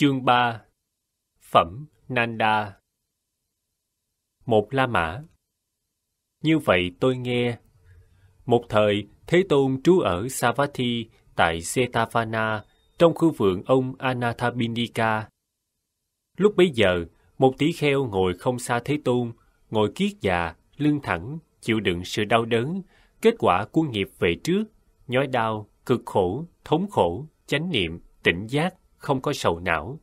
Chương 3 Phẩm Nanda Một La Mã Như vậy tôi nghe. Một thời, Thế Tôn trú ở Savatthi tại Setavana trong khu vườn ông Anathabindika. Lúc bấy giờ, một tỷ kheo ngồi không xa Thế Tôn, ngồi kiết già, lưng thẳng, chịu đựng sự đau đớn, kết quả của nghiệp về trước, nhói đau, cực khổ, thống khổ, chánh niệm, tỉnh giác, không có sầu não.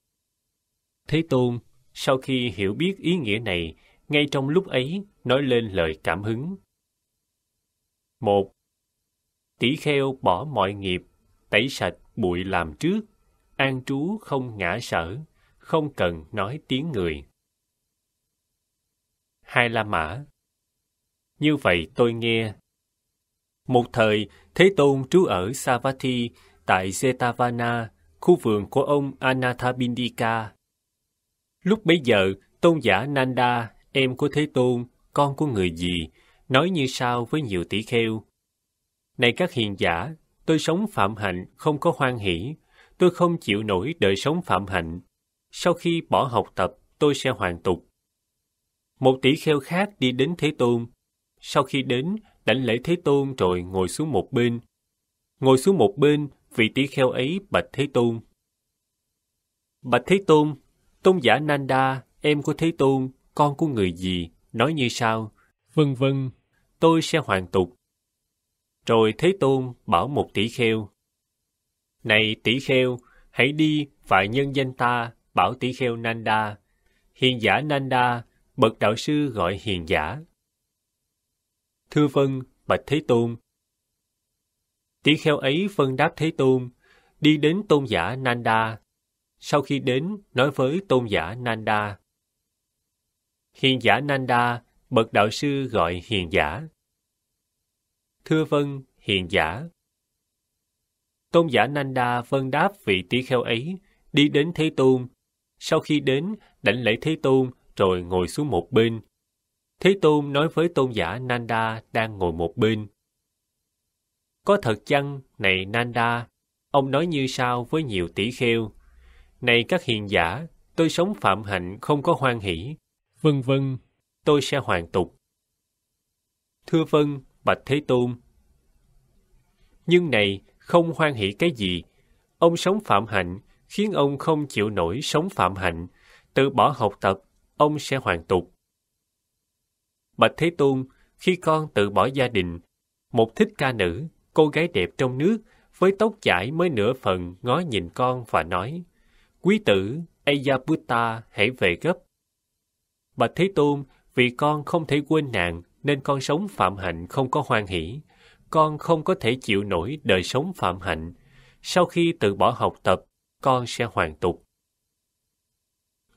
Thế Tôn, sau khi hiểu biết ý nghĩa này, ngay trong lúc ấy nói lên lời cảm hứng. một Tỷ kheo bỏ mọi nghiệp, tẩy sạch bụi làm trước, an trú không ngã sở, không cần nói tiếng người. Hai La Mã Như vậy tôi nghe. Một thời, Thế Tôn trú ở Savatthi tại Jetavana, khu vườn của ông Anathabindika. Lúc bấy giờ, tôn giả Nanda, em của Thế Tôn, con của người gì, nói như sau với nhiều tỷ kheo. Này các hiền giả, tôi sống phạm hạnh, không có hoan hỷ. Tôi không chịu nổi đời sống phạm hạnh. Sau khi bỏ học tập, tôi sẽ hoàn tục. Một tỷ kheo khác đi đến Thế Tôn. Sau khi đến, đảnh lễ Thế Tôn rồi ngồi xuống một bên. Ngồi xuống một bên, vị tỷ kheo ấy bạch Thế Tôn. Bạch Thế Tôn, tôn giả Nanda, em của Thế Tôn, con của người gì, nói như sau, vân vân, tôi sẽ hoàn tục. Rồi Thế Tôn bảo một tỷ kheo, Này tỷ kheo, hãy đi và nhân danh ta, bảo tỷ kheo Nanda. Hiền giả Nanda, bậc đạo sư gọi hiền giả. Thưa vân, bạch Thế Tôn, Tỷ kheo ấy phân đáp Thế Tôn, đi đến tôn giả Nanda. Sau khi đến, nói với tôn giả Nanda. Hiền giả Nanda, bậc đạo sư gọi hiền giả. Thưa vân hiền giả. Tôn giả Nanda phân đáp vị tỷ kheo ấy, đi đến Thế Tôn. Sau khi đến, đảnh lễ Thế Tôn, rồi ngồi xuống một bên. Thế Tôn nói với tôn giả Nanda đang ngồi một bên. Có thật chăng, này Nanda, ông nói như sau với nhiều tỷ kheo. Này các hiền giả, tôi sống phạm hạnh không có hoan hỷ, vân vân, tôi sẽ hoàn tục. Thưa vân, Bạch Thế Tôn. Nhưng này, không hoan hỷ cái gì? Ông sống phạm hạnh, khiến ông không chịu nổi sống phạm hạnh, tự bỏ học tập, ông sẽ hoàn tục. Bạch Thế Tôn, khi con tự bỏ gia đình, một thích ca nữ, cô gái đẹp trong nước với tóc chải mới nửa phần ngó nhìn con và nói quý tử Ayaputta hãy về gấp bạch thế tôn vì con không thể quên nàng nên con sống phạm hạnh không có hoan hỷ con không có thể chịu nổi đời sống phạm hạnh sau khi từ bỏ học tập con sẽ hoàn tục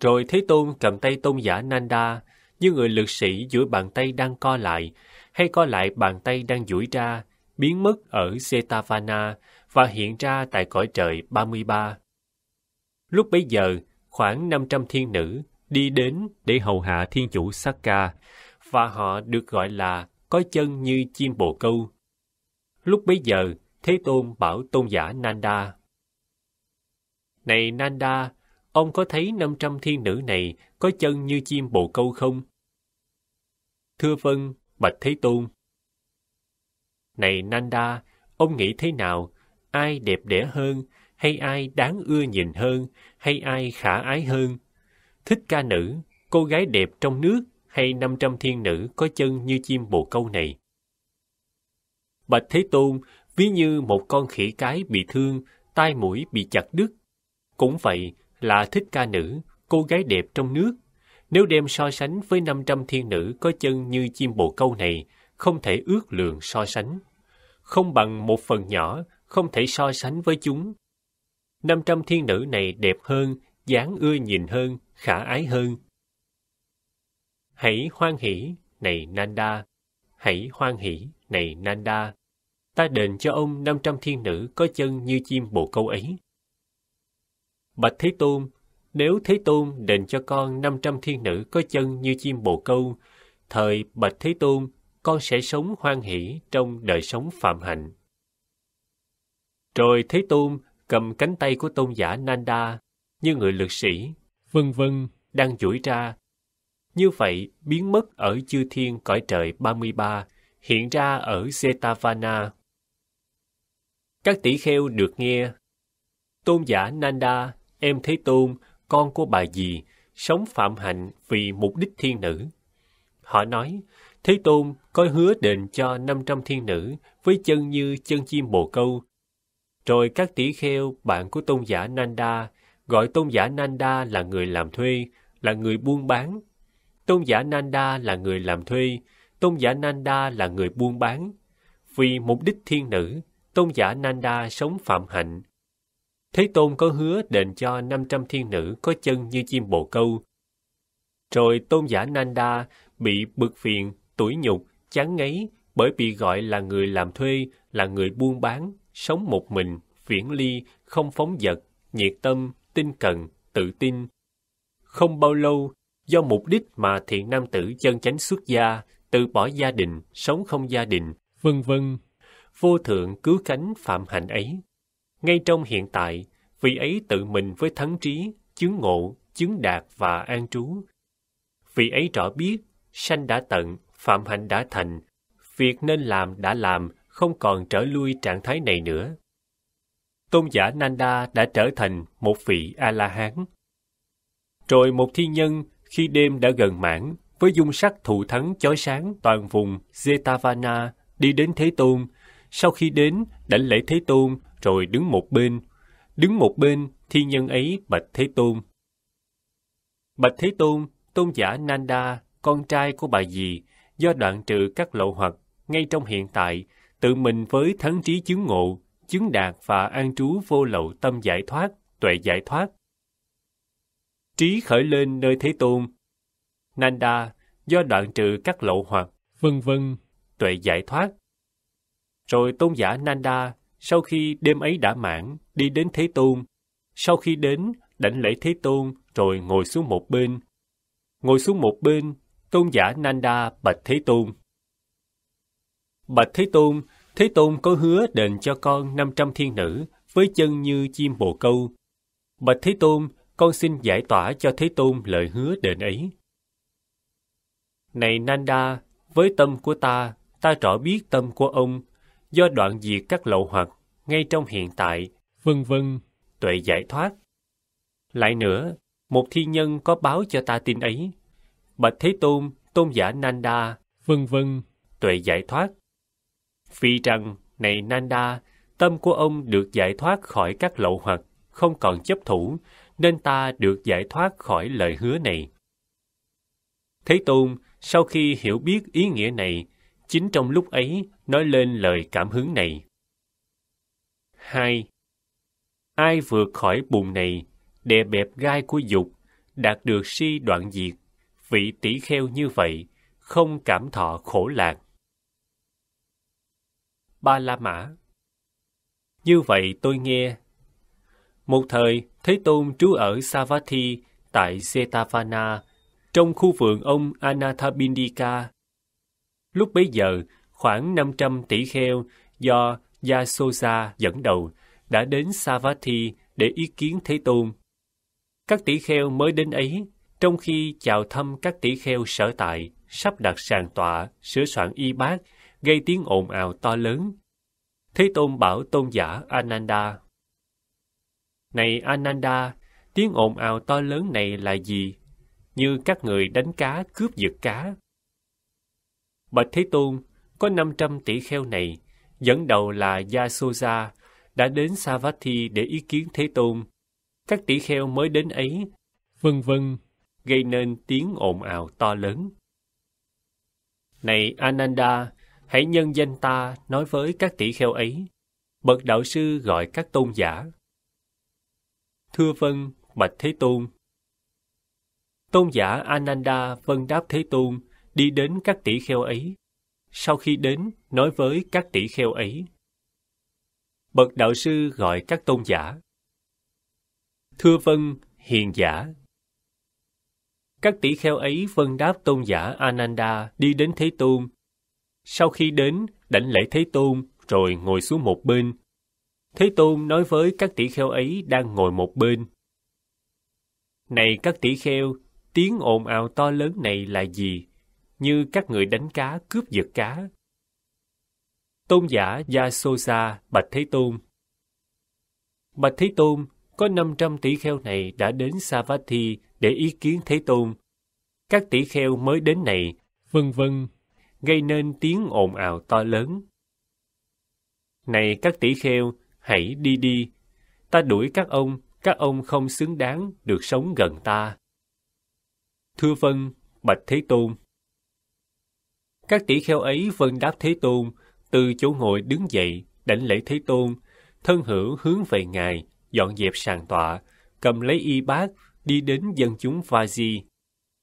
rồi thế tôn cầm tay tôn giả nanda như người lực sĩ giữa bàn tay đang co lại hay co lại bàn tay đang duỗi ra biến mất ở Setavana và hiện ra tại cõi trời 33. Lúc bấy giờ, khoảng 500 thiên nữ đi đến để hầu hạ thiên chủ Sakka và họ được gọi là có chân như chim bồ câu. Lúc bấy giờ, Thế Tôn bảo tôn giả Nanda. Này Nanda, ông có thấy 500 thiên nữ này có chân như chim bồ câu không? Thưa vân Bạch Thế Tôn. Này Nanda, ông nghĩ thế nào? Ai đẹp đẽ hơn? Hay ai đáng ưa nhìn hơn? Hay ai khả ái hơn? Thích ca nữ, cô gái đẹp trong nước hay 500 thiên nữ có chân như chim bồ câu này? Bạch Thế Tôn ví như một con khỉ cái bị thương, tai mũi bị chặt đứt. Cũng vậy là thích ca nữ, cô gái đẹp trong nước. Nếu đem so sánh với 500 thiên nữ có chân như chim bồ câu này, không thể ước lượng so sánh không bằng một phần nhỏ, không thể so sánh với chúng. 500 thiên nữ này đẹp hơn, dáng ưa nhìn hơn, khả ái hơn. Hãy hoan hỷ, này Nanda. Hãy hoan hỷ, này Nanda. Ta đền cho ông 500 thiên nữ có chân như chim bồ câu ấy. Bạch Thế Tôn, nếu Thế Tôn đền cho con 500 thiên nữ có chân như chim bồ câu, thời Bạch Thế Tôn con sẽ sống hoan hỷ trong đời sống phạm hạnh. Rồi Thế Tôn cầm cánh tay của tôn giả Nanda như người lực sĩ, vân vân đang duỗi ra. Như vậy biến mất ở chư thiên cõi trời 33, hiện ra ở Jetavana. Các tỷ kheo được nghe, tôn giả Nanda, em Thế Tôn, con của bà gì sống phạm hạnh vì mục đích thiên nữ. Họ nói, Thế Tôn có hứa đền cho 500 thiên nữ với chân như chân chim bồ câu. Rồi các tỷ kheo, bạn của tôn giả Nanda, gọi tôn giả Nanda là người làm thuê, là người buôn bán. Tôn giả Nanda là người làm thuê, tôn giả Nanda là người buôn bán. Vì mục đích thiên nữ, tôn giả Nanda sống phạm hạnh. Thế Tôn có hứa đền cho 500 thiên nữ có chân như chim bồ câu. Rồi tôn giả Nanda bị bực phiền tủi nhục, chán ngấy bởi bị gọi là người làm thuê, là người buôn bán, sống một mình, viễn ly, không phóng dật, nhiệt tâm, tinh cần, tự tin. Không bao lâu, do mục đích mà thiện nam tử chân chánh xuất gia, từ bỏ gia đình, sống không gia đình, vân vân, vô thượng cứu cánh phạm hạnh ấy. Ngay trong hiện tại, vị ấy tự mình với thắng trí, chứng ngộ, chứng đạt và an trú. Vị ấy rõ biết, sanh đã tận, phạm hạnh đã thành, việc nên làm đã làm, không còn trở lui trạng thái này nữa. Tôn giả Nanda đã trở thành một vị A-la-hán. Rồi một thi nhân, khi đêm đã gần mãn, với dung sắc thụ thắng chói sáng toàn vùng Zetavana đi đến Thế Tôn. Sau khi đến, đảnh lễ Thế Tôn rồi đứng một bên. Đứng một bên, thi nhân ấy bạch Thế Tôn. Bạch Thế Tôn, tôn giả Nanda, con trai của bà dì, do đoạn trừ các lậu hoặc ngay trong hiện tại, tự mình với thắng trí chứng ngộ, chứng đạt và an trú vô lậu tâm giải thoát, tuệ giải thoát. Trí khởi lên nơi Thế Tôn. Nanda, do đoạn trừ các lậu hoặc, vân vân, tuệ giải thoát. Rồi tôn giả Nanda, sau khi đêm ấy đã mãn, đi đến Thế Tôn. Sau khi đến, đảnh lễ Thế Tôn, rồi ngồi xuống một bên. Ngồi xuống một bên, tôn giả Nanda Bạch Thế Tôn. Bạch Thế Tôn, Thế Tôn có hứa đền cho con 500 thiên nữ với chân như chim bồ câu. Bạch Thế Tôn, con xin giải tỏa cho Thế Tôn lời hứa đền ấy. Này Nanda, với tâm của ta, ta rõ biết tâm của ông, do đoạn diệt các lậu hoặc ngay trong hiện tại, vân vân, tuệ giải thoát. Lại nữa, một thiên nhân có báo cho ta tin ấy, Bạch Thế Tôn, Tôn giả Nanda, vân vân, tuệ giải thoát. Vì rằng, này Nanda, tâm của ông được giải thoát khỏi các lậu hoặc, không còn chấp thủ, nên ta được giải thoát khỏi lời hứa này. Thế Tôn, sau khi hiểu biết ý nghĩa này, chính trong lúc ấy nói lên lời cảm hứng này. 2. Ai vượt khỏi bùn này, đè bẹp gai của dục, đạt được si đoạn diệt, vị tỷ kheo như vậy không cảm thọ khổ lạc. Ba La Mã Như vậy tôi nghe. Một thời, Thế Tôn trú ở Savatthi tại Setavana, trong khu vườn ông Anathabindika. Lúc bấy giờ, khoảng 500 tỷ kheo do Yasosa dẫn đầu đã đến Savatthi để ý kiến Thế Tôn. Các tỷ kheo mới đến ấy trong khi chào thăm các tỷ kheo sở tại, sắp đặt sàn tọa, sửa soạn y bát, gây tiếng ồn ào to lớn. Thế Tôn bảo tôn giả Ananda. Này Ananda, tiếng ồn ào to lớn này là gì? Như các người đánh cá cướp giật cá. Bạch Thế Tôn, có 500 tỷ kheo này, dẫn đầu là Yasoja, đã đến Savatthi để ý kiến Thế Tôn. Các tỷ kheo mới đến ấy, vân vân gây nên tiếng ồn ào to lớn. Này Ananda, hãy nhân danh ta nói với các tỷ kheo ấy. Bậc đạo sư gọi các tôn giả. Thưa vân, bạch Thế Tôn. Tôn giả Ananda vân đáp Thế Tôn đi đến các tỷ kheo ấy. Sau khi đến, nói với các tỷ kheo ấy. Bậc đạo sư gọi các tôn giả. Thưa vân, hiền giả, các tỷ kheo ấy vân đáp tôn giả Ananda đi đến Thế Tôn. Sau khi đến, đảnh lễ Thế Tôn rồi ngồi xuống một bên. Thế Tôn nói với các tỷ kheo ấy đang ngồi một bên. Này các tỷ kheo, tiếng ồn ào to lớn này là gì? Như các người đánh cá cướp giật cá. Tôn giả Yasosa bạch Thế Tôn. Bạch Thế Tôn, có 500 tỷ kheo này đã đến Savatthi để ý kiến Thế Tôn. Các tỷ kheo mới đến này, vân vân, gây nên tiếng ồn ào to lớn. Này các tỷ kheo, hãy đi đi. Ta đuổi các ông, các ông không xứng đáng được sống gần ta. Thưa vân, bạch Thế Tôn. Các tỷ kheo ấy vân đáp Thế Tôn, từ chỗ ngồi đứng dậy, đảnh lễ Thế Tôn, thân hữu hướng về Ngài, dọn dẹp sàn tọa, cầm lấy y bát, đi đến dân chúng Phazi.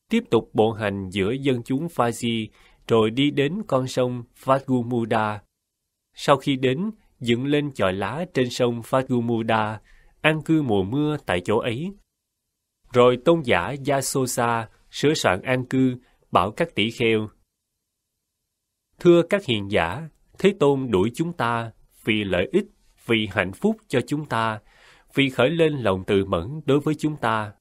Tiếp tục bộ hành giữa dân chúng Phazi, rồi đi đến con sông Fatgumuda. Sau khi đến, dựng lên chòi lá trên sông Fatgumuda, an cư mùa mưa tại chỗ ấy. Rồi tôn giả Yasosa sửa soạn an cư, bảo các tỷ kheo. Thưa các hiền giả, Thế Tôn đuổi chúng ta vì lợi ích, vì hạnh phúc cho chúng ta, vì khởi lên lòng từ mẫn đối với chúng ta.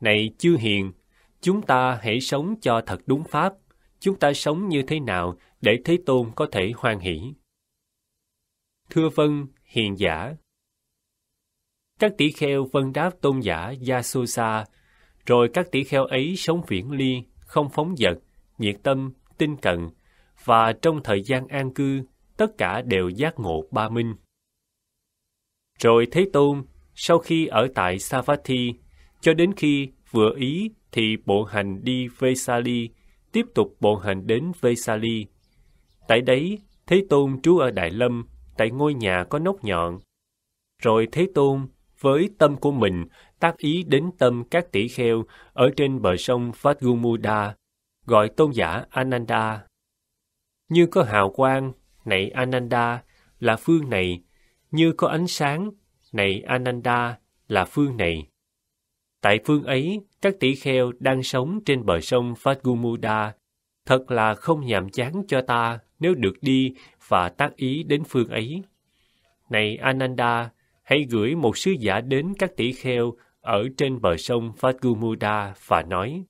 Này chư hiền, chúng ta hãy sống cho thật đúng pháp, chúng ta sống như thế nào để Thế Tôn có thể hoan hỷ. Thưa vân, hiền giả. Các tỷ kheo vân đáp tôn giả Yasusa rồi các tỷ kheo ấy sống viễn ly, không phóng dật, nhiệt tâm, tinh cần và trong thời gian an cư, tất cả đều giác ngộ ba minh. Rồi Thế Tôn, sau khi ở tại Savatthi, cho đến khi vừa ý thì bộ hành đi Vesali, tiếp tục bộ hành đến Vesali. Tại đấy, Thế Tôn trú ở Đại Lâm, tại ngôi nhà có nóc nhọn. Rồi Thế Tôn, với tâm của mình, tác ý đến tâm các tỷ kheo ở trên bờ sông Vatgumuda, gọi tôn giả Ananda. Như có hào quang, này Ananda, là phương này, như có ánh sáng, này Ananda là phương này. Tại phương ấy, các tỷ kheo đang sống trên bờ sông Fatgumuda. Thật là không nhàm chán cho ta nếu được đi và tác ý đến phương ấy. Này Ananda, hãy gửi một sứ giả đến các tỷ kheo ở trên bờ sông Fatgumuda và nói,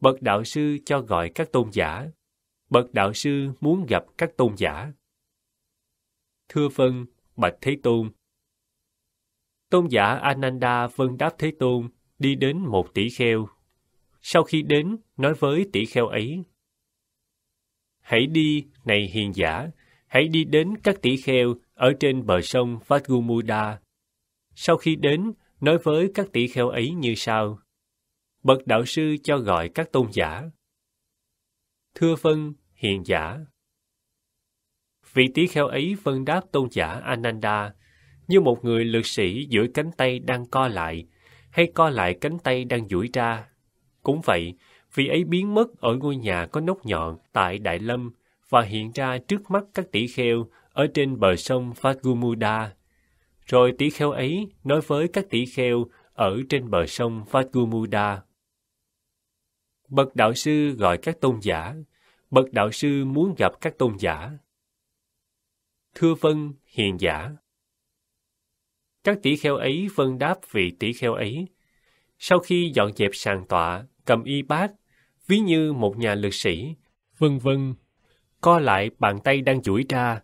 Bậc Đạo Sư cho gọi các tôn giả. Bậc Đạo Sư muốn gặp các tôn giả. Thưa Vân, bạch thế tôn tôn giả ananda vân đáp thế tôn đi đến một tỷ kheo sau khi đến nói với tỷ kheo ấy hãy đi này hiền giả hãy đi đến các tỷ kheo ở trên bờ sông vatgumuda sau khi đến nói với các tỷ kheo ấy như sau bậc đạo sư cho gọi các tôn giả thưa vân hiền giả Vị tí kheo ấy vân đáp tôn giả Ananda như một người lực sĩ duỗi cánh tay đang co lại hay co lại cánh tay đang duỗi ra. Cũng vậy, vị ấy biến mất ở ngôi nhà có nóc nhọn tại Đại Lâm và hiện ra trước mắt các tỷ kheo ở trên bờ sông Fatgumuda. Rồi tỷ kheo ấy nói với các tỷ kheo ở trên bờ sông Fatgumuda. Bậc đạo sư gọi các tôn giả. Bậc đạo sư muốn gặp các tôn giả thưa vân hiền giả các tỷ kheo ấy vân đáp vị tỷ kheo ấy sau khi dọn dẹp sàn tọa cầm y bát ví như một nhà lực sĩ vân vân co lại bàn tay đang duỗi ra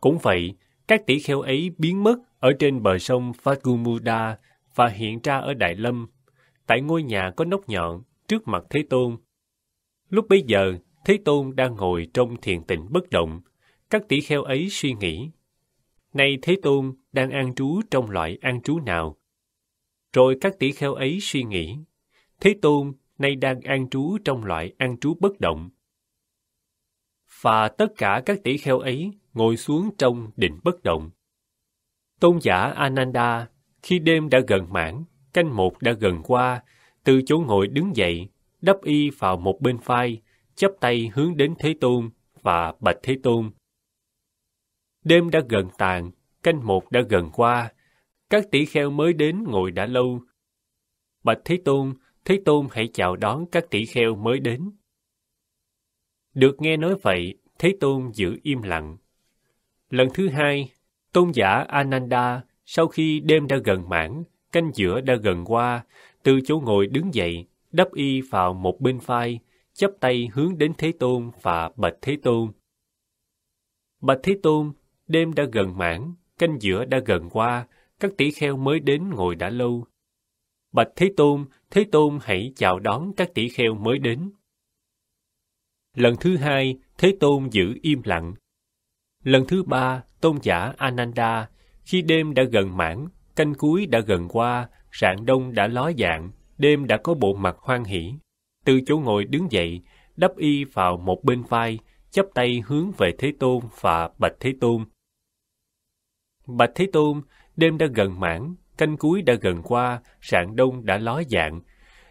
cũng vậy các tỷ kheo ấy biến mất ở trên bờ sông Phagumuda và hiện ra ở Đại Lâm, tại ngôi nhà có nóc nhọn trước mặt Thế Tôn. Lúc bấy giờ, Thế Tôn đang ngồi trong thiền tịnh bất động, các tỷ kheo ấy suy nghĩ, nay Thế Tôn đang an trú trong loại an trú nào? Rồi các tỷ kheo ấy suy nghĩ, Thế Tôn nay đang an trú trong loại an trú bất động. Và tất cả các tỷ kheo ấy ngồi xuống trong định bất động. Tôn giả Ananda, khi đêm đã gần mãn, canh một đã gần qua, từ chỗ ngồi đứng dậy, đắp y vào một bên vai, chắp tay hướng đến Thế Tôn và bạch Thế Tôn. Đêm đã gần tàn, canh một đã gần qua. Các tỷ kheo mới đến ngồi đã lâu. Bạch Thế Tôn, Thế Tôn hãy chào đón các tỷ kheo mới đến. Được nghe nói vậy, Thế Tôn giữ im lặng. Lần thứ hai, Tôn giả Ananda sau khi đêm đã gần mãn, canh giữa đã gần qua, từ chỗ ngồi đứng dậy, đắp y vào một bên vai, chắp tay hướng đến Thế Tôn và Bạch Thế Tôn. Bạch Thế Tôn, Đêm đã gần mãn, canh giữa đã gần qua, các tỷ kheo mới đến ngồi đã lâu. Bạch Thế Tôn, Thế Tôn hãy chào đón các tỷ kheo mới đến. Lần thứ hai, Thế Tôn giữ im lặng. Lần thứ ba, Tôn giả Ananda, khi đêm đã gần mãn, canh cuối đã gần qua, rạng đông đã ló dạng, đêm đã có bộ mặt hoan hỷ. Từ chỗ ngồi đứng dậy, đắp y vào một bên vai, chắp tay hướng về Thế Tôn và Bạch Thế Tôn, Bạch Thế Tôn, đêm đã gần mãn, canh cuối đã gần qua, sạng đông đã ló dạng.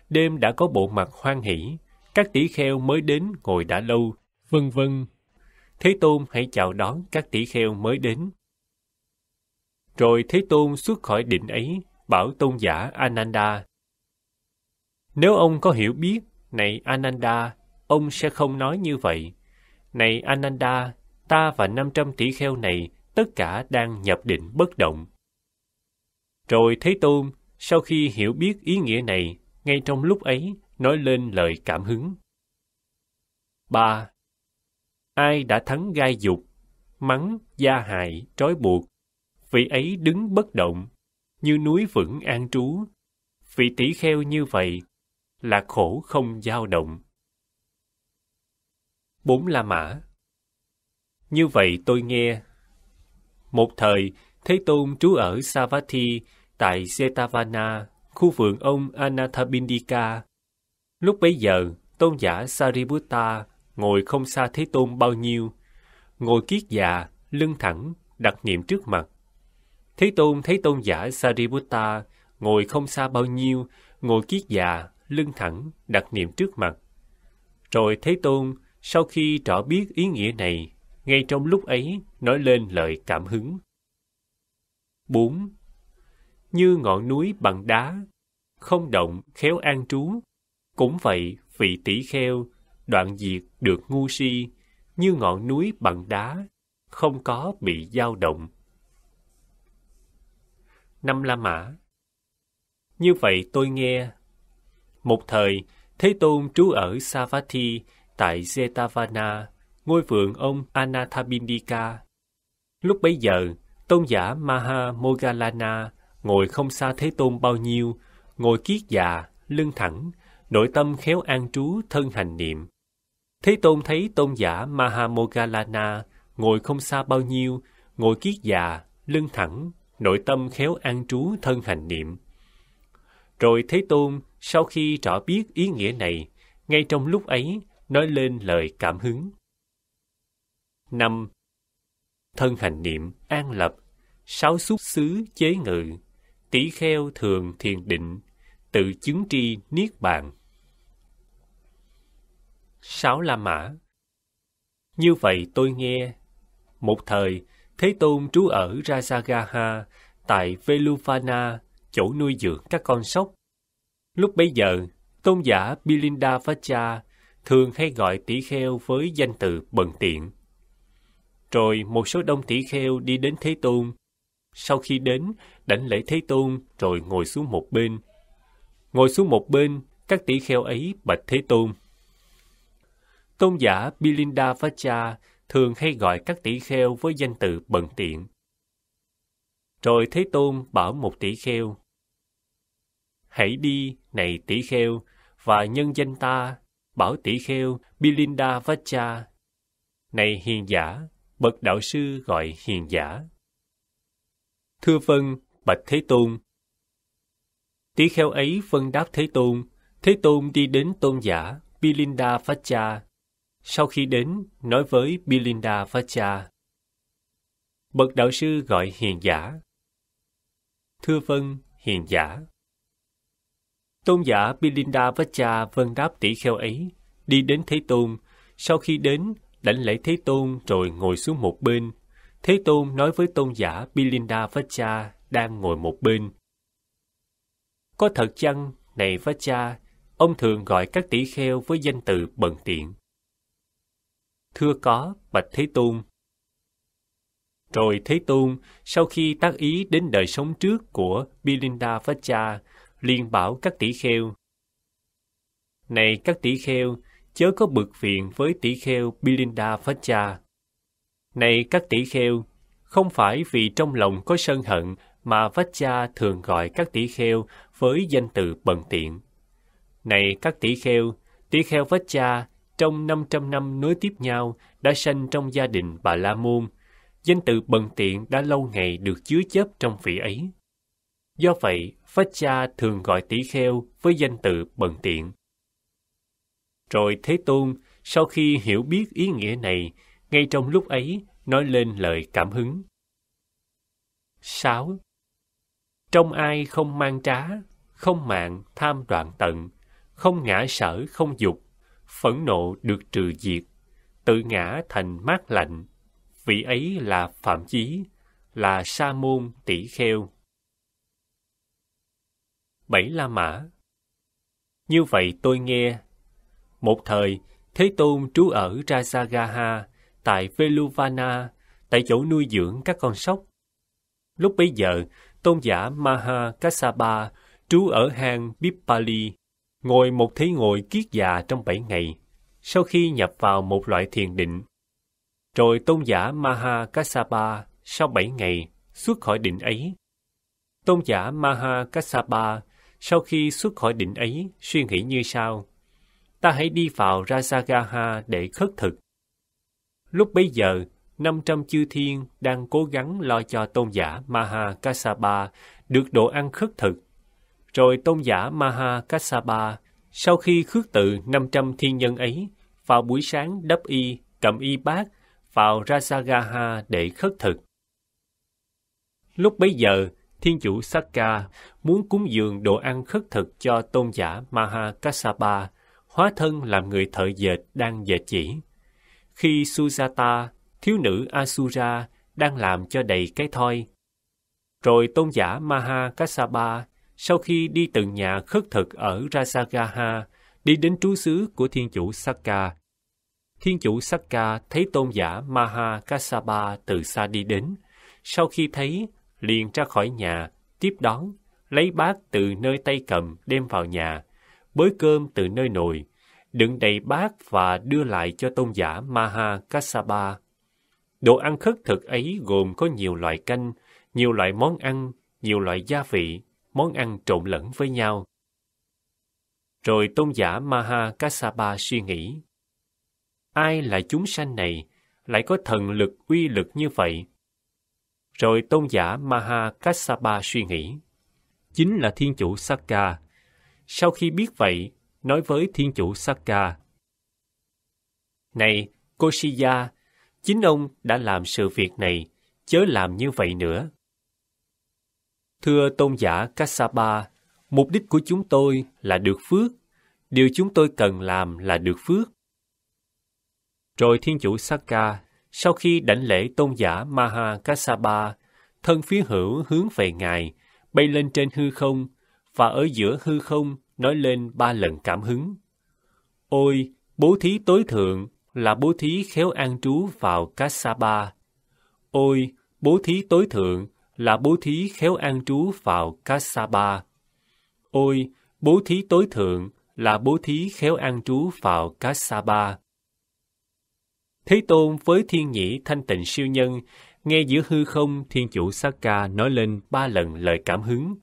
Đêm đã có bộ mặt hoan hỷ, các tỷ kheo mới đến ngồi đã lâu, vân vân. Thế Tôn hãy chào đón các tỷ kheo mới đến. Rồi Thế Tôn xuất khỏi định ấy, bảo tôn giả Ananda. Nếu ông có hiểu biết, này Ananda, ông sẽ không nói như vậy. Này Ananda, ta và 500 tỷ kheo này tất cả đang nhập định bất động. Rồi Thế Tôn, sau khi hiểu biết ý nghĩa này, ngay trong lúc ấy nói lên lời cảm hứng. 3. Ai đã thắng gai dục, mắng, gia hại, trói buộc, vị ấy đứng bất động, như núi vững an trú, vị tỷ kheo như vậy là khổ không dao động. 4. La Mã Như vậy tôi nghe một thời, Thế Tôn trú ở Savatthi tại Setavana khu vườn ông Anathabindika. Lúc bấy giờ, tôn giả Sariputta ngồi không xa Thế Tôn bao nhiêu, ngồi kiết già, lưng thẳng, đặt niệm trước mặt. Thế Tôn thấy tôn giả Sariputta ngồi không xa bao nhiêu, ngồi kiết già, lưng thẳng, đặt niệm trước mặt. Rồi Thế Tôn, sau khi rõ biết ý nghĩa này, ngay trong lúc ấy nói lên lời cảm hứng. 4. Như ngọn núi bằng đá, không động khéo an trú, cũng vậy vị tỷ kheo, đoạn diệt được ngu si, như ngọn núi bằng đá, không có bị dao động. Năm La Mã Như vậy tôi nghe. Một thời, Thế Tôn trú ở Savatthi tại Jetavana, ngôi vườn ông Anathabindika. Lúc bấy giờ, tôn giả Maha Mogalana ngồi không xa Thế Tôn bao nhiêu, ngồi kiết già, lưng thẳng, nội tâm khéo an trú thân hành niệm. Thế Tôn thấy tôn giả Maha Mogalana ngồi không xa bao nhiêu, ngồi kiết già, lưng thẳng, nội tâm khéo an trú thân hành niệm. Rồi Thế Tôn, sau khi rõ biết ý nghĩa này, ngay trong lúc ấy nói lên lời cảm hứng. 5. Thân hành niệm an lập, sáu xúc xứ chế ngự, tỷ kheo thường thiền định, tự chứng tri niết bàn. Sáu La Mã Như vậy tôi nghe, một thời Thế Tôn trú ở rajagaha tại Veluvana, chỗ nuôi dưỡng các con sóc. Lúc bấy giờ, tôn giả Bilinda Vacha thường hay gọi tỷ kheo với danh từ bần tiện. Rồi một số đông tỷ kheo đi đến Thế Tôn. Sau khi đến, đảnh lễ Thế Tôn rồi ngồi xuống một bên. Ngồi xuống một bên, các tỷ kheo ấy bạch Thế Tôn. Tôn giả Bilinda Vacha thường hay gọi các tỷ kheo với danh từ bần tiện. Rồi Thế Tôn bảo một tỷ kheo. Hãy đi, này tỷ kheo, và nhân danh ta, bảo tỷ kheo Bilinda Vacha. Này hiền giả, bậc đạo sư gọi hiền giả. Thưa vân, bạch Thế Tôn. tỷ kheo ấy phân đáp Thế Tôn, Thế Tôn đi đến tôn giả Bilinda Facha. Sau khi đến, nói với Bilinda Facha. Bậc đạo sư gọi hiền giả. Thưa vân, hiền giả. Tôn giả Bilinda Vacha vân đáp tỷ kheo ấy, đi đến Thế Tôn. Sau khi đến, đánh lễ Thế Tôn rồi ngồi xuống một bên. Thế Tôn nói với tôn giả Bilinda Vacha đang ngồi một bên. Có thật chăng, này Vacha, ông thường gọi các tỷ kheo với danh từ bận tiện. Thưa có, Bạch Thế Tôn. Rồi Thế Tôn, sau khi tác ý đến đời sống trước của Bilinda Vacha, liền bảo các tỷ kheo. Này các tỷ kheo, chớ có bực phiền với tỷ kheo Bilinda Phaccha. Này các tỷ kheo, không phải vì trong lòng có sân hận mà Vaccha thường gọi các tỷ kheo với danh từ bần tiện. Này các tỷ kheo, tỷ kheo Vaccha trong 500 năm nối tiếp nhau đã sanh trong gia đình Bà La Môn. Danh từ bần tiện đã lâu ngày được chứa chấp trong vị ấy. Do vậy, Cha thường gọi tỷ kheo với danh từ bần tiện. Rồi Thế Tôn, sau khi hiểu biết ý nghĩa này, ngay trong lúc ấy nói lên lời cảm hứng. 6. Trong ai không mang trá, không mạng tham đoạn tận, không ngã sở không dục, phẫn nộ được trừ diệt, tự ngã thành mát lạnh, vị ấy là phạm chí, là sa môn tỷ kheo. Bảy La Mã Như vậy tôi nghe một thời, Thế Tôn trú ở Rajagaha tại Veluvana, tại chỗ nuôi dưỡng các con sóc. Lúc bấy giờ, tôn giả Maha Kassapa trú ở hang Bipali, ngồi một thế ngồi kiết già trong bảy ngày, sau khi nhập vào một loại thiền định. Rồi tôn giả Maha Kassapa sau bảy ngày xuất khỏi định ấy. Tôn giả Maha Kassapa sau khi xuất khỏi định ấy suy nghĩ như sau ta hãy đi vào Rasagaha để khất thực. Lúc bấy giờ, 500 chư thiên đang cố gắng lo cho tôn giả Maha Kassapa được độ ăn khất thực. Rồi tôn giả Maha Kassapa, sau khi khước từ 500 thiên nhân ấy, vào buổi sáng đắp y, cầm y bát, vào Rasagaha để khất thực. Lúc bấy giờ, Thiên chủ Sakka muốn cúng dường đồ ăn khất thực cho tôn giả Maha Kassapa, hóa thân làm người thợ dệt đang dệt chỉ. Khi Sujata, thiếu nữ Asura, đang làm cho đầy cái thoi. Rồi tôn giả Maha Kassapa, sau khi đi từng nhà khất thực ở Rasagaha, đi đến trú xứ của thiên chủ Sakka. Thiên chủ Sakka thấy tôn giả Maha Kassapa từ xa đi đến. Sau khi thấy, liền ra khỏi nhà, tiếp đón, lấy bát từ nơi tay cầm đem vào nhà, bới cơm từ nơi nồi, đựng đầy bát và đưa lại cho tôn giả Maha Kassapa. Đồ ăn khất thực ấy gồm có nhiều loại canh, nhiều loại món ăn, nhiều loại gia vị, món ăn trộn lẫn với nhau. Rồi tôn giả Maha Kassapa suy nghĩ, ai là chúng sanh này lại có thần lực uy lực như vậy? Rồi tôn giả Maha Kassapa suy nghĩ, chính là thiên chủ Sakka sau khi biết vậy, nói với thiên chủ Saka. Này, Koshiya, chính ông đã làm sự việc này, chớ làm như vậy nữa. Thưa tôn giả Kassapa, mục đích của chúng tôi là được phước. Điều chúng tôi cần làm là được phước. Rồi thiên chủ Saka, sau khi đảnh lễ tôn giả Maha Kassapa, thân phía hữu hướng về ngài, bay lên trên hư không, và ở giữa hư không nói lên ba lần cảm hứng. Ôi, bố thí tối thượng là bố thí khéo an trú vào Kassaba. Ôi, bố thí tối thượng là bố thí khéo an trú vào Kassaba. Ôi, bố thí tối thượng là bố thí khéo an trú vào Kassaba. Thế Tôn với thiên nhĩ thanh tịnh siêu nhân, nghe giữa hư không Thiên Chủ sát ca nói lên ba lần lời cảm hứng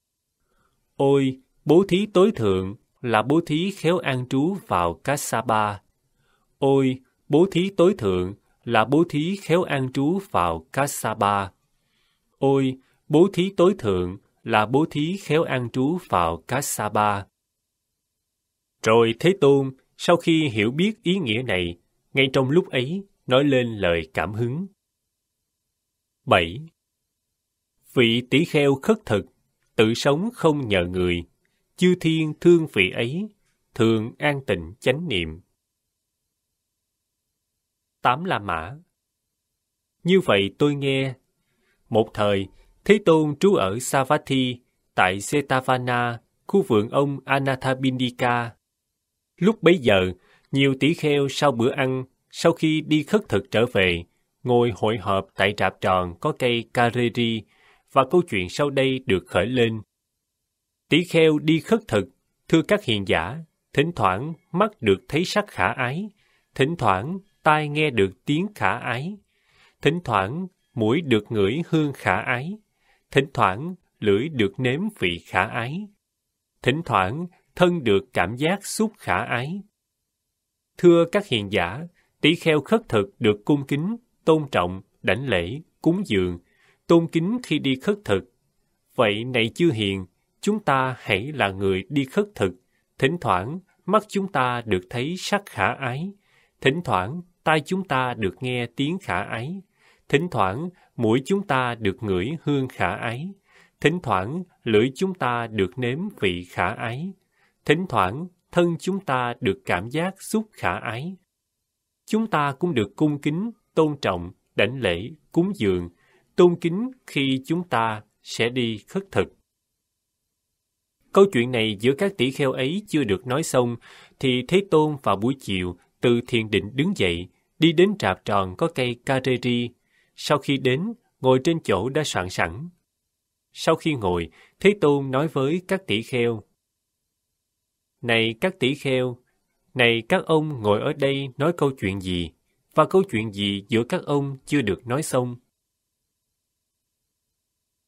Ôi, bố thí tối thượng là bố thí khéo an trú vào Kassaba. Ôi, bố thí tối thượng là bố thí khéo an trú vào Kassaba. Ôi, bố thí tối thượng là bố thí khéo an trú vào Kassaba. Rồi Thế Tôn, sau khi hiểu biết ý nghĩa này, ngay trong lúc ấy nói lên lời cảm hứng. 7. Vị tỷ kheo khất thực tự sống không nhờ người, chư thiên thương vị ấy, thường an tịnh chánh niệm. Tám La Mã Như vậy tôi nghe, một thời, Thế Tôn trú ở Savatthi, tại Setavana, khu vườn ông Anathabindika. Lúc bấy giờ, nhiều tỷ kheo sau bữa ăn, sau khi đi khất thực trở về, ngồi hội họp tại trạp tròn có cây Kareri và câu chuyện sau đây được khởi lên. Tỷ kheo đi khất thực, thưa các hiền giả, thỉnh thoảng mắt được thấy sắc khả ái, thỉnh thoảng tai nghe được tiếng khả ái, thỉnh thoảng mũi được ngửi hương khả ái, thỉnh thoảng lưỡi được nếm vị khả ái, thỉnh thoảng thân được cảm giác xúc khả ái. Thưa các hiền giả, tỷ kheo khất thực được cung kính, tôn trọng, đảnh lễ, cúng dường, tôn kính khi đi khất thực. Vậy này chưa hiền, chúng ta hãy là người đi khất thực, thỉnh thoảng mắt chúng ta được thấy sắc khả ái, thỉnh thoảng tai chúng ta được nghe tiếng khả ái, thỉnh thoảng mũi chúng ta được ngửi hương khả ái, thỉnh thoảng lưỡi chúng ta được nếm vị khả ái, thỉnh thoảng thân chúng ta được cảm giác xúc khả ái. Chúng ta cũng được cung kính, tôn trọng, đảnh lễ, cúng dường, tôn kính khi chúng ta sẽ đi khất thực. Câu chuyện này giữa các tỷ kheo ấy chưa được nói xong, thì Thế Tôn vào buổi chiều từ thiền định đứng dậy, đi đến rạp tròn có cây kareri. Sau khi đến, ngồi trên chỗ đã soạn sẵn. Sau khi ngồi, Thế Tôn nói với các tỷ kheo. Này các tỷ kheo, này các ông ngồi ở đây nói câu chuyện gì, và câu chuyện gì giữa các ông chưa được nói xong.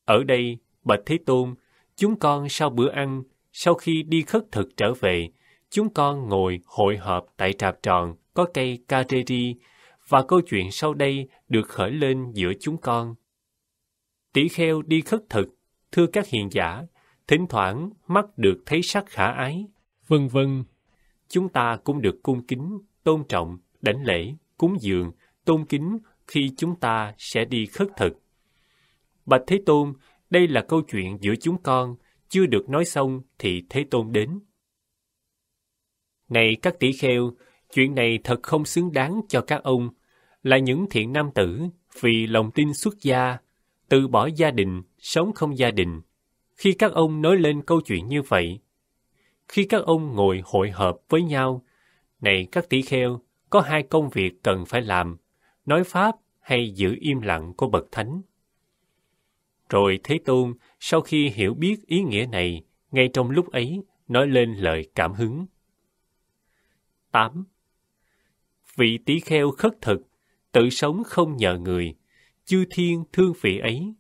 Ở đây, Bạch Thế Tôn, chúng con sau bữa ăn, sau khi đi khất thực trở về, chúng con ngồi hội họp tại trạp tròn có cây Kareri và câu chuyện sau đây được khởi lên giữa chúng con. Tỷ kheo đi khất thực, thưa các hiền giả, thỉnh thoảng mắt được thấy sắc khả ái, vân vân. Chúng ta cũng được cung kính, tôn trọng, đảnh lễ, cúng dường, tôn kính khi chúng ta sẽ đi khất thực. Bạch Thế Tôn, đây là câu chuyện giữa chúng con, chưa được nói xong thì Thế Tôn đến. Này các tỷ kheo, chuyện này thật không xứng đáng cho các ông, là những thiện nam tử vì lòng tin xuất gia, từ bỏ gia đình, sống không gia đình. Khi các ông nói lên câu chuyện như vậy, khi các ông ngồi hội hợp với nhau, này các tỷ kheo, có hai công việc cần phải làm, nói pháp hay giữ im lặng của bậc thánh. Rồi Thế Tôn, sau khi hiểu biết ý nghĩa này, ngay trong lúc ấy nói lên lời cảm hứng. 8. Vị tỷ kheo khất thực, tự sống không nhờ người, chư thiên thương vị ấy.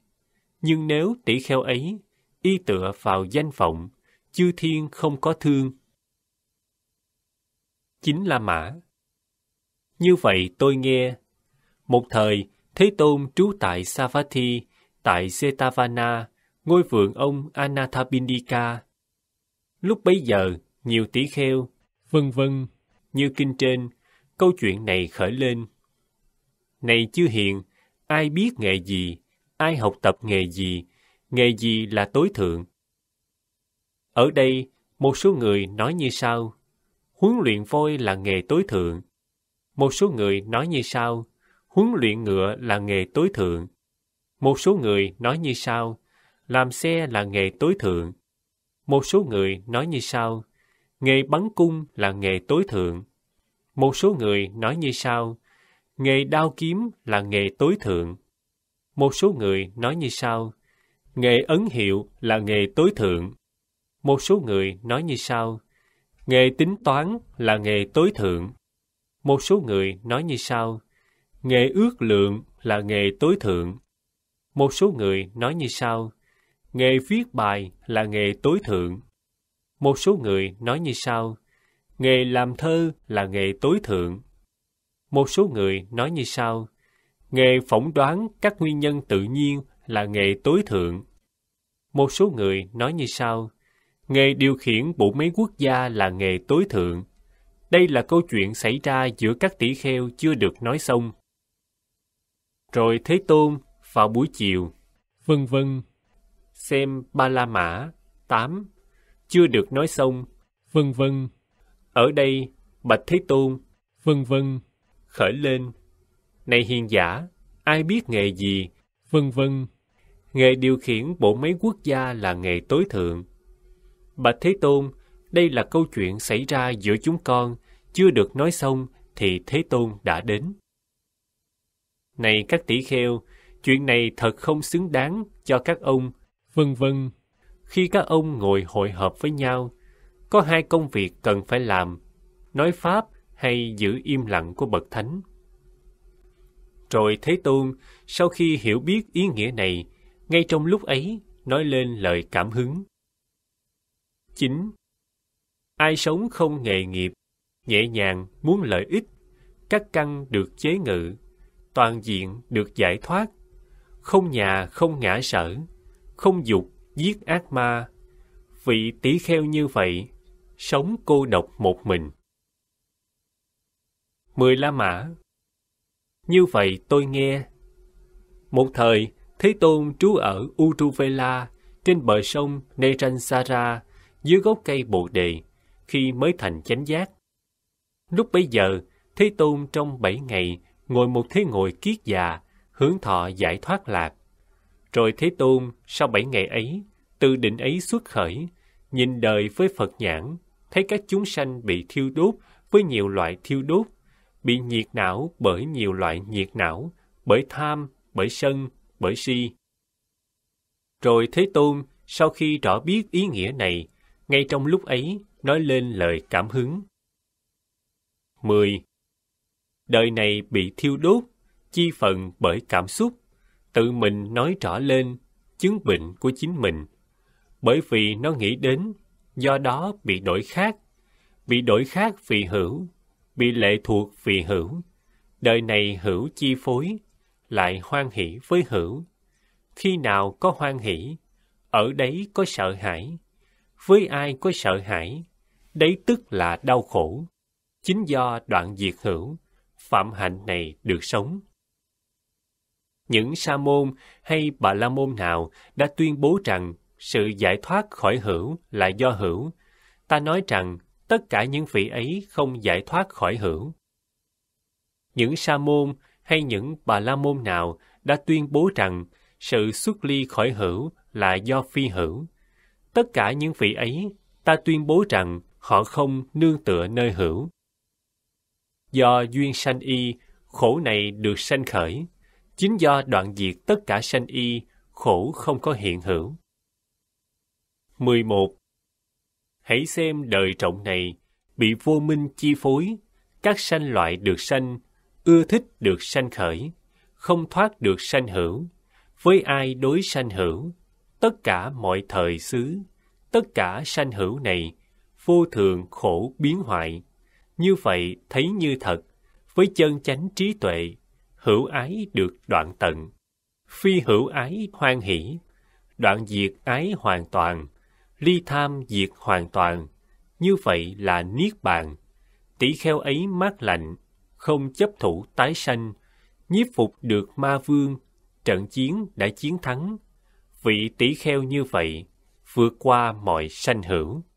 Nhưng nếu tỷ kheo ấy y tựa vào danh vọng, chư thiên không có thương. Chính là mã. Như vậy tôi nghe, một thời Thế Tôn trú tại Savatthi tại Setavana, ngôi vườn ông Anathabindika. Lúc bấy giờ, nhiều tỷ kheo, vân vân, như kinh trên, câu chuyện này khởi lên. Này chư hiền, ai biết nghề gì, ai học tập nghề gì, nghề gì là tối thượng. Ở đây, một số người nói như sau, huấn luyện voi là nghề tối thượng. Một số người nói như sau, huấn luyện ngựa là nghề tối thượng. Một số người nói như sau, làm xe là nghề tối thượng. Một số người nói như sau, nghề bắn cung là nghề tối thượng. Một số người nói như sau, nghề đao kiếm là nghề tối thượng. Một số người nói như sau, nghề ấn hiệu là nghề tối thượng. Một số người nói như sau, nghề tính toán là nghề tối thượng. Một số người nói như sau, nghề ước lượng là nghề tối thượng một số người nói như sau nghề viết bài là nghề tối thượng một số người nói như sau nghề làm thơ là nghề tối thượng một số người nói như sau nghề phỏng đoán các nguyên nhân tự nhiên là nghề tối thượng một số người nói như sau nghề điều khiển bộ máy quốc gia là nghề tối thượng đây là câu chuyện xảy ra giữa các tỷ kheo chưa được nói xong rồi thế tôn vào buổi chiều, vân vân. Xem Ba La Mã 8, chưa được nói xong, vân vân. Ở đây, Bạch Thế Tôn, vân vân, khởi lên. Này hiền giả, ai biết nghề gì, vân vân. Nghề điều khiển bộ máy quốc gia là nghề tối thượng. Bạch Thế Tôn, đây là câu chuyện xảy ra giữa chúng con, chưa được nói xong thì Thế Tôn đã đến. Này các tỷ kheo, chuyện này thật không xứng đáng cho các ông, vân vân. Khi các ông ngồi hội họp với nhau, có hai công việc cần phải làm, nói pháp hay giữ im lặng của bậc thánh. Rồi Thế Tôn, sau khi hiểu biết ý nghĩa này, ngay trong lúc ấy nói lên lời cảm hứng. 9. Ai sống không nghề nghiệp, nhẹ nhàng muốn lợi ích, các căn được chế ngự, toàn diện được giải thoát, không nhà không ngã sở, không dục giết ác ma. Vị tỷ kheo như vậy, sống cô độc một mình. Mười La Mã Như vậy tôi nghe. Một thời, Thế Tôn trú ở utuvela trên bờ sông Neransara, dưới gốc cây Bồ Đề, khi mới thành chánh giác. Lúc bấy giờ, Thế Tôn trong bảy ngày ngồi một thế ngồi kiết già, hướng thọ giải thoát lạc. Rồi Thế Tôn, sau bảy ngày ấy, từ định ấy xuất khởi, nhìn đời với Phật nhãn, thấy các chúng sanh bị thiêu đốt với nhiều loại thiêu đốt, bị nhiệt não bởi nhiều loại nhiệt não, bởi tham, bởi sân, bởi si. Rồi Thế Tôn, sau khi rõ biết ý nghĩa này, ngay trong lúc ấy nói lên lời cảm hứng. 10. Đời này bị thiêu đốt chi phần bởi cảm xúc, tự mình nói rõ lên chứng bệnh của chính mình. Bởi vì nó nghĩ đến, do đó bị đổi khác, bị đổi khác vì hữu, bị lệ thuộc vì hữu. Đời này hữu chi phối, lại hoan hỷ với hữu. Khi nào có hoan hỷ, ở đấy có sợ hãi. Với ai có sợ hãi, đấy tức là đau khổ. Chính do đoạn diệt hữu, phạm hạnh này được sống những sa môn hay bà la môn nào đã tuyên bố rằng sự giải thoát khỏi hữu là do hữu ta nói rằng tất cả những vị ấy không giải thoát khỏi hữu những sa môn hay những bà la môn nào đã tuyên bố rằng sự xuất ly khỏi hữu là do phi hữu tất cả những vị ấy ta tuyên bố rằng họ không nương tựa nơi hữu do duyên sanh y khổ này được sanh khởi chính do đoạn diệt tất cả sanh y, khổ không có hiện hữu. 11. Hãy xem đời trọng này, bị vô minh chi phối, các sanh loại được sanh, ưa thích được sanh khởi, không thoát được sanh hữu, với ai đối sanh hữu, tất cả mọi thời xứ, tất cả sanh hữu này, vô thường khổ biến hoại. Như vậy thấy như thật, với chân chánh trí tuệ hữu ái được đoạn tận, phi hữu ái hoan hỷ, đoạn diệt ái hoàn toàn, ly tham diệt hoàn toàn, như vậy là niết bàn. Tỷ kheo ấy mát lạnh, không chấp thủ tái sanh, nhiếp phục được ma vương, trận chiến đã chiến thắng. Vị tỷ kheo như vậy, vượt qua mọi sanh hữu.